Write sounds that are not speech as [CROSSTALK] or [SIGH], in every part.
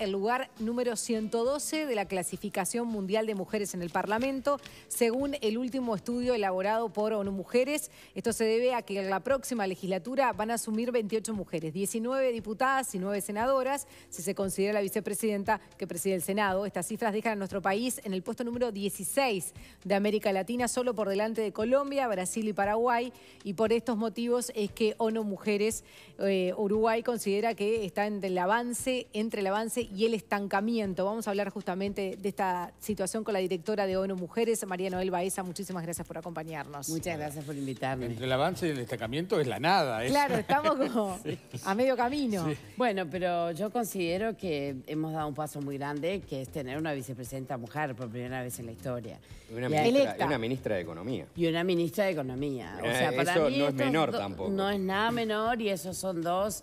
el lugar número 112 de la clasificación mundial de mujeres en el Parlamento, según el último estudio elaborado por ONU Mujeres. Esto se debe a que en la próxima legislatura van a asumir 28 mujeres, 19 diputadas y 9 senadoras, si se considera la vicepresidenta que preside el Senado. Estas cifras dejan a nuestro país en el puesto número 16 de América Latina, solo por delante de Colombia, Brasil y Paraguay. Y por estos motivos es que ONU Mujeres eh, Uruguay considera que está en el avance, entre el avance y el estancamiento. Vamos a hablar justamente de esta situación con la directora de ONU Mujeres, María Noel Baeza. Muchísimas gracias por acompañarnos. Muchas gracias por invitarme. Entre el avance y el estancamiento es la nada. ¿eh? Claro, [LAUGHS] estamos a medio camino. Bueno, pero yo considero que hemos dado un paso muy grande, que es tener una vicepresidenta mujer por primera vez en la historia. Y una, ministra, de Economía. Y una ministra de Economía. O eh, sea, para eso no es menor tampoco. No es nada menor y esos son dos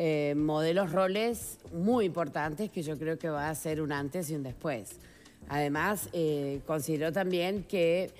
eh, modelos, roles muy importantes que yo creo que va a ser un antes y un después. Además, eh, considero también que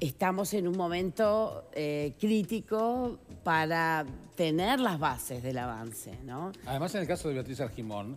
estamos en un momento eh, crítico para tener las bases del avance. ¿no? Además, en el caso de Beatriz Argimón,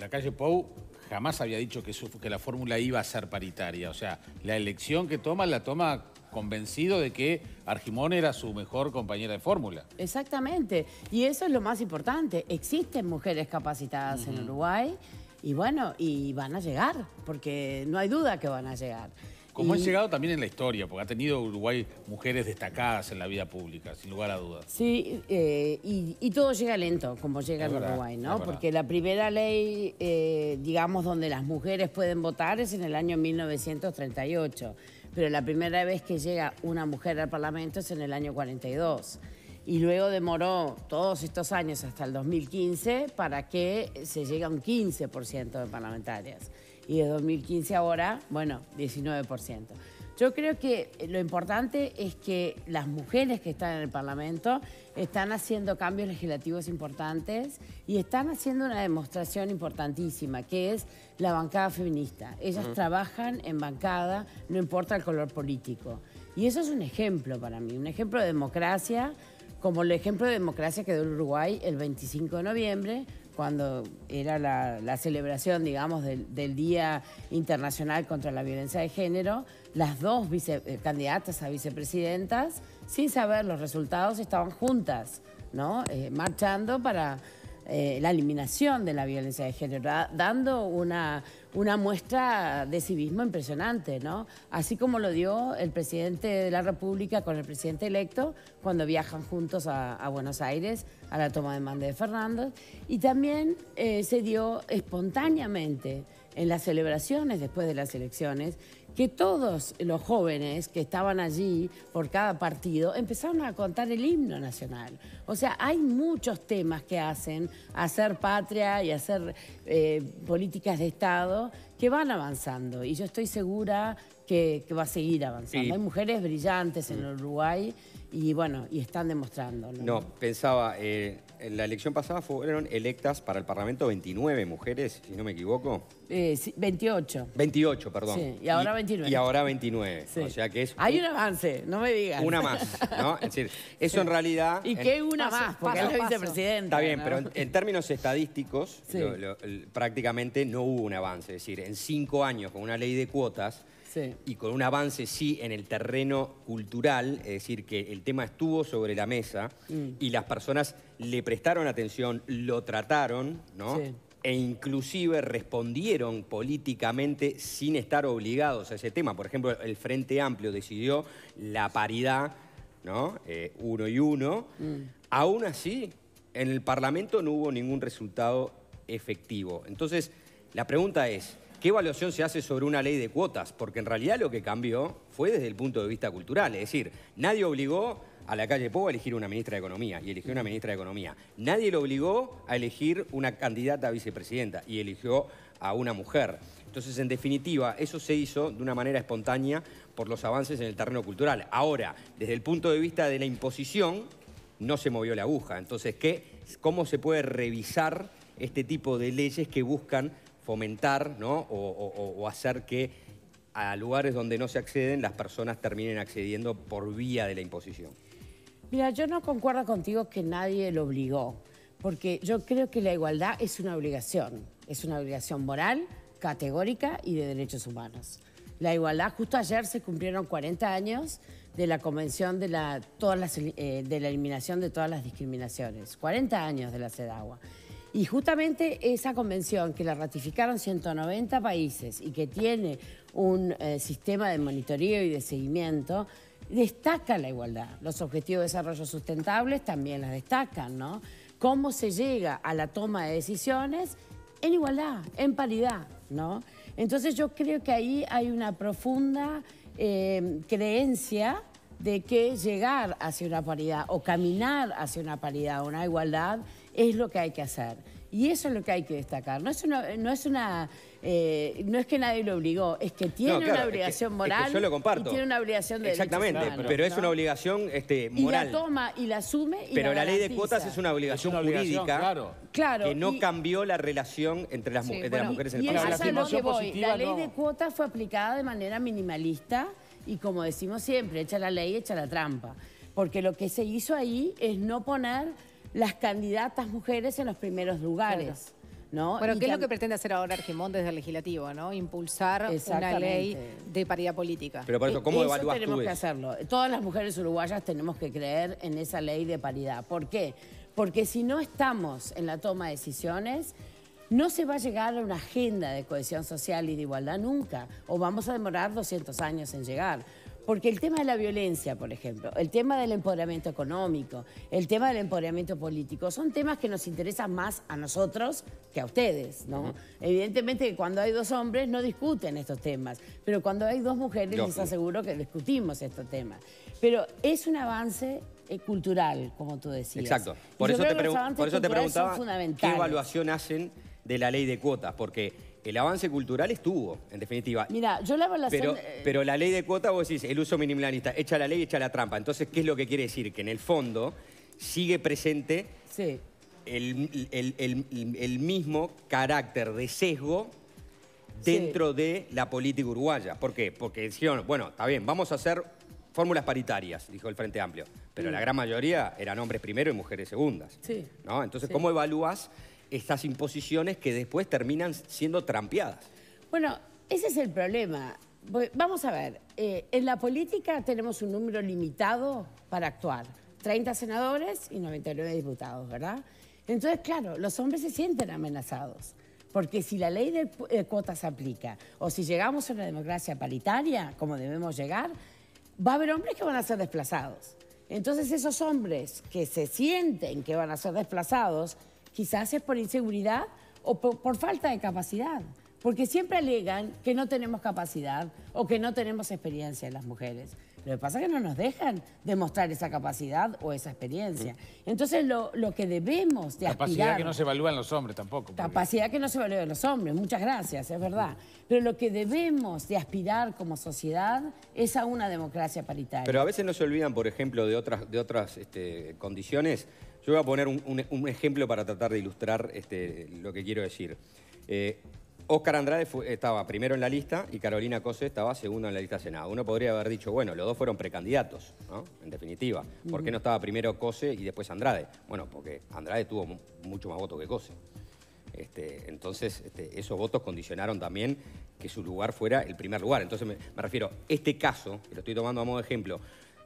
la calle Pou jamás había dicho que, que la fórmula iba a ser paritaria. O sea, la elección que toma la toma convencido de que Argimón era su mejor compañera de fórmula. Exactamente, y eso es lo más importante. Existen mujeres capacitadas en Uruguay y bueno, y van a llegar, porque no hay duda que van a llegar. Como ha llegado también en la historia, porque ha tenido Uruguay mujeres destacadas en la vida pública, sin lugar a dudas. Sí, eh, y, todo llega lento, como llega en Uruguay, ¿no? Porque la primera ley, eh, digamos, donde las mujeres pueden votar es en el año 1938 pero la primera vez que llega una mujer al Parlamento es en el año 42. Y luego demoró todos estos años hasta el 2015 para que se llegue a un 15% de parlamentarias. Y de 2015 ahora, bueno, 19%. Yo creo que lo importante es que las mujeres que están en el Parlamento están haciendo cambios legislativos importantes y están haciendo una demostración importantísima, que es la bancada feminista. Ellas trabajan en bancada, no importa el color político. Y eso es un ejemplo para mí, un ejemplo de democracia, como el ejemplo de democracia que dio el Uruguay el 25 de noviembre, cuando era la, celebración, digamos, del, Día Internacional contra la Violencia de Género, las dos eh, candidatas a vicepresidentas, sin saber los resultados, estaban juntas, ¿no? Eh, marchando para eh, la eliminación de la violencia de género, dando una, muestra de civismo impresionante, ¿no? Así como lo dio el presidente de la República con el presidente electo cuando viajan juntos a, Buenos Aires a la toma de mando de Fernández. Y también eh, se dio espontáneamente en las celebraciones después de las elecciones que todos los jóvenes que estaban allí por cada partido empezaron a contar el himno nacional. O sea, hay muchos temas que hacen hacer patria y hacer eh, políticas de Estado que van avanzando y yo estoy segura que, va a seguir avanzando. Hay mujeres brillantes en Uruguay y bueno, y están demostrando. No, pensaba, eh, en la elección pasada fueron electas para el Parlamento 29 mujeres, si no me equivoco. 28. Eh, 28, perdón. y ahora 29. Y, ahora 29. sea que Hay un avance, no me digas. Una más, ¿no? Es decir, [LAUGHS] eso en realidad... ¿Y qué una más? Porque es la vicepresidenta. Está bien, pero en, términos estadísticos, prácticamente no hubo un avance. Es decir, en cinco años con una ley de cuotas y con un avance sí en el terreno cultural, es decir, que el tema estuvo sobre la mesa mm. y las personas le prestaron atención, lo trataron, ¿no? E inclusive respondieron políticamente sin estar obligados a ese tema. Por ejemplo, el Frente Amplio decidió la paridad, ¿no? Eh, uno y uno. Mm. Aún así, en el Parlamento no hubo ningún resultado efectivo. Entonces, la pregunta es, ¿Qué evaluación se hace sobre una ley de cuotas? Porque en realidad lo que cambió fue desde el punto de vista cultural. Es decir, nadie obligó a la calle Pobo a elegir una ministra de Economía y eligió una ministra de Economía. Nadie lo obligó a elegir una candidata a vicepresidenta y eligió a una mujer. Entonces, en definitiva, eso se hizo de una manera espontánea por los avances en el terreno cultural. Ahora, desde el punto de vista de la imposición, no se movió la aguja. Entonces, ¿cómo se puede revisar este tipo de leyes que buscan fomentar ¿no? o, hacer que a lugares donde no se acceden las personas terminen accediendo por vía de la imposición. Mira, yo no concuerdo contigo que nadie lo obligó, porque yo creo que la igualdad es una obligación, es una obligación moral, categórica y de derechos humanos. La igualdad, justo ayer se cumplieron 40 años de la Convención de la, eh, de la Eliminación de todas las Discriminaciones, 40 años de la CEDAWA. Y justamente esa convención que la ratificaron 190 países y que tiene un eh, sistema de monitoreo y de seguimiento, destaca la igualdad. Los objetivos de desarrollo sustentables también las destacan, ¿no? Cómo se llega a la toma de decisiones en igualdad, en paridad, ¿no? Entonces yo creo que ahí hay una profunda eh, creencia de que llegar hacia una paridad o caminar hacia una paridad, una igualdad, es lo que hay que hacer. Y eso es lo que hay que destacar. No es una, no es una, eh, no es que nadie lo obligó, es que tiene una obligación moral. yo lo comparto. tiene una obligación de Exactamente, pero, es una obligación este, moral. Y la toma y la asume Pero la, ley de cuotas es una obligación, jurídica claro. Claro, que no cambió la relación entre las, mujeres en el país. La, la ley de cuotas fue aplicada de manera minimalista y como decimos siempre, echa la ley, echa la trampa. Porque lo que se hizo ahí es no poner las candidatas mujeres en los primeros lugares. ¿No? Bueno, ¿qué es lo que pretende hacer ahora Argimón desde el legislativo, ¿no? Impulsar una ley de paridad política. Pero por eso, ¿cómo e-, eso tenemos que hacerlo. Todas las mujeres uruguayas tenemos que creer en esa ley de paridad. ¿Por qué? Porque si no estamos en la toma de decisiones, no se va a llegar a una agenda de cohesión social y de igualdad nunca, o vamos a demorar 200 años en llegar. Porque el tema de la violencia, por ejemplo, el tema del empoderamiento económico, el tema del empoderamiento político, son temas que nos interesan más a nosotros que a ustedes, ¿no? Evidentemente que cuando hay dos hombres no discuten estos temas, pero cuando hay dos mujeres les aseguro que discutimos estos temas. Pero es un avance eh, cultural, como tú decías. Exacto. Por, eso te, por eso te preguntaba qué evaluación hacen de la ley de cuotas, porque el avance cultural estuvo, en definitiva. Mira, yo la evaluación... Pero, pero la ley de cuotas vos decís, el uso minimalista, echa la ley, y echa la trampa. Entonces, ¿qué es lo que quiere decir? Que en el fondo sigue presente el, mismo carácter de sesgo dentro de la política uruguaya. ¿Por qué? Porque dijeron, bueno, está bien, vamos a hacer fórmulas paritarias, dijo el Frente Amplio. Pero mm. la gran mayoría eran hombres primero y mujeres segundas. Sí. ¿no? Entonces, ¿cómo evalúas estas imposiciones que después terminan siendo trampeadas. Bueno, ese es el problema. Vamos a ver, eh, en la política tenemos un número limitado para actuar. 30 senadores y 99 diputados, ¿verdad? Entonces, claro, los hombres se sienten amenazados. Porque si la ley de eh, cuotas aplica o si llegamos a una democracia paritaria, como debemos llegar, va a haber hombres que van a ser desplazados. Entonces esos hombres que se sienten que van a ser desplazados Quizás es por inseguridad o por, falta de capacidad. Porque siempre alegan que no tenemos capacidad o que no tenemos experiencia en las mujeres. Lo que pasa es que no nos dejan demostrar esa capacidad o esa experiencia. Mm. Entonces, lo, que debemos de aspirar... Capacidad que no se evalúa en los hombres tampoco. Capacidad que no se evalúa en los hombres, muchas gracias, es verdad. Pero lo que debemos de aspirar como sociedad es a una democracia paritaria. Pero a veces no se olvidan, por ejemplo, de otras, de otras este, condiciones yo voy a poner un, ejemplo para tratar de ilustrar este, lo que quiero decir. Eh, Oscar Andrade estaba primero en la lista y Carolina Cose estaba segundo en la lista Senado. Uno podría haber dicho, bueno, los dos fueron precandidatos, ¿no? En definitiva. ¿Por qué no estaba primero Cose y después Andrade? Bueno, porque Andrade tuvo mucho más votos que Cose. Este, entonces, este, esos votos condicionaron también que su lugar fuera el primer lugar. Entonces, me, me refiero, este caso, que lo estoy tomando a modo de ejemplo,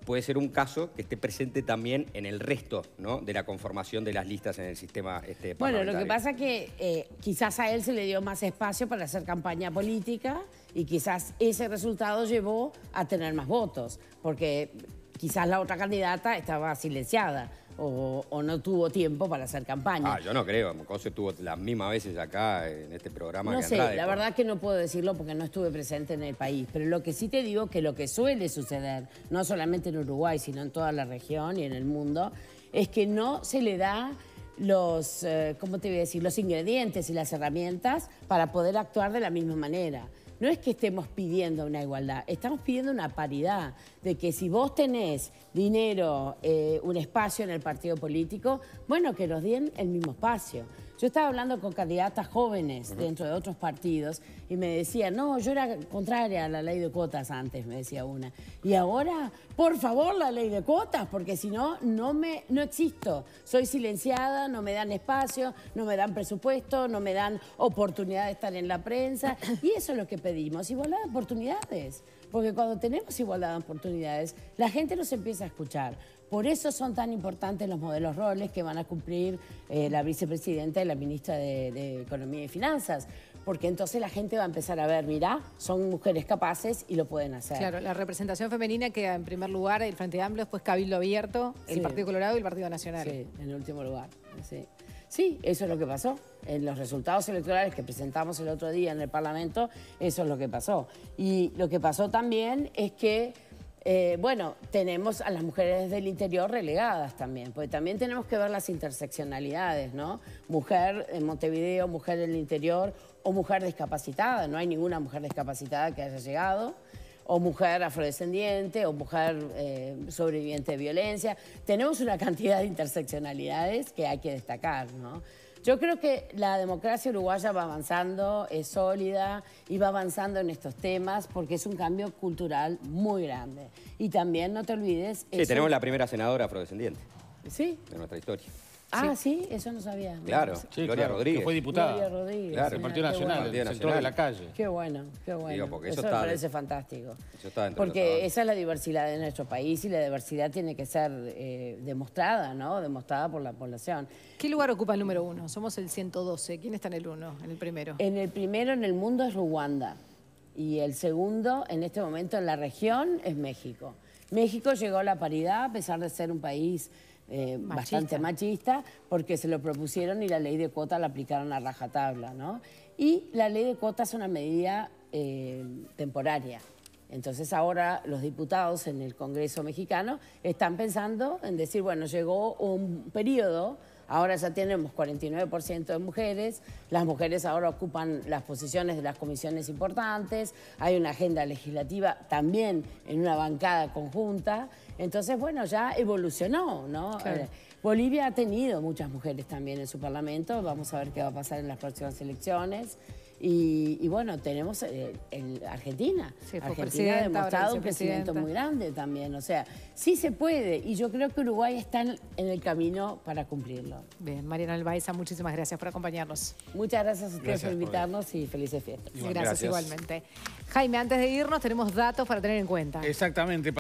puede ser un caso que esté presente también en el resto de la conformación de las listas en el sistema este, Bueno, lo que pasa es que eh, quizás a él se le dio más espacio para hacer campaña política y quizás ese resultado llevó a tener más votos, porque quizás la otra candidata estaba silenciada o, no tuvo tiempo para hacer campaña. Ah, yo no creo. Mocoso estuvo las mismas veces acá en este programa. No sé, la verdad que no puedo decirlo porque no estuve presente en el país. Pero lo que sí te digo que lo que suele suceder, no solamente en Uruguay, sino en toda la región y en el mundo, es que no se le da los, eh, ¿cómo te voy a decir? los ingredientes y las herramientas para poder actuar de la misma manera no es que estemos pidiendo una igualdad, estamos pidiendo una paridad, de que si vos tenés dinero, eh, un espacio en el partido político, bueno, que nos den el mismo espacio. Yo estaba hablando con candidatas jóvenes dentro de otros partidos y me decía, no, yo era contraria a la ley de cuotas antes, me decía una. Y ahora, por favor, la ley de cuotas, porque si no, no me no existo. Soy silenciada, no me dan espacio, no me dan presupuesto, no me dan oportunidad de estar en la prensa. [COUGHS] Y eso es lo que pedimos, igualdad de oportunidades. Porque cuando tenemos igualdad de oportunidades, la gente nos empieza a escuchar. Por eso son tan importantes los modelos roles que van a cumplir eh, la vicepresidenta y la ministra de, Economía y Finanzas. Porque entonces la gente va a empezar a ver, mirá, son mujeres capaces y lo pueden hacer. Claro, la representación femenina queda en primer lugar el Frente Amplio, después Cabildo Abierto, el Partido Colorado y el Partido Nacional. Sí, en el último lugar. Sí, eso es lo que pasó. En los resultados electorales que presentamos el otro día en el Parlamento, eso es lo que pasó. Y lo que pasó también es que eh, bueno, tenemos a las mujeres del interior relegadas también, porque también tenemos que ver las interseccionalidades, ¿no? Mujer en Montevideo, mujer del interior o mujer discapacitada, no hay ninguna mujer discapacitada que haya llegado, o mujer afrodescendiente, o mujer eh, sobreviviente de violencia. Tenemos una cantidad de interseccionalidades que hay que destacar, ¿no? Yo creo que la democracia uruguaya va avanzando, es sólida y va avanzando en estos temas porque es un cambio cultural muy grande. Y también, no te olvides... Sí, tenemos la primera senadora afrodescendiente. Sí. De nuestra historia. Ah, sí, eso no sabía. Claro, Gloria Rodríguez. Que fue diputada. Gloria Rodríguez. Claro. Partido Nacional, de la calle. Qué bueno, qué bueno. eso, me parece fantástico. porque esa es la diversidad de nuestro país y la diversidad tiene que ser eh, demostrada, ¿no? Demostrada por la población. ¿Qué lugar ocupa el número uno? Somos el 112. ¿Quién está en el uno, en el primero? En el primero en el mundo es Ruanda. Y el segundo, en este momento en la región, es México. México llegó a la paridad a pesar de ser un país eh, bastante machista, porque se lo propusieron y la ley de cuota la aplicaron a rajatabla, ¿no? Y la ley de cuota es una medida eh, temporaria. Entonces ahora los diputados en el Congreso mexicano están pensando en decir, bueno, llegó un periodo Ahora ya tenemos 49% de mujeres, las mujeres ahora ocupan las posiciones de las comisiones importantes, hay una agenda legislativa también en una bancada conjunta, entonces bueno, ya evolucionó, ¿no? Eh, Bolivia ha tenido muchas mujeres también en su parlamento, vamos a ver qué va a pasar en las próximas elecciones. Y, bueno, tenemos eh, el, Argentina. Argentina ha demostrado un crecimiento muy grande también. O sea, sí se puede y yo creo que Uruguay está en, el camino para cumplirlo. Bien, Mariana Albaiza, muchísimas gracias por acompañarnos. Muchas gracias a ustedes por invitarnos y felices fiestas. gracias igualmente. Jaime, antes de irnos tenemos datos para tener en cuenta. Exactamente.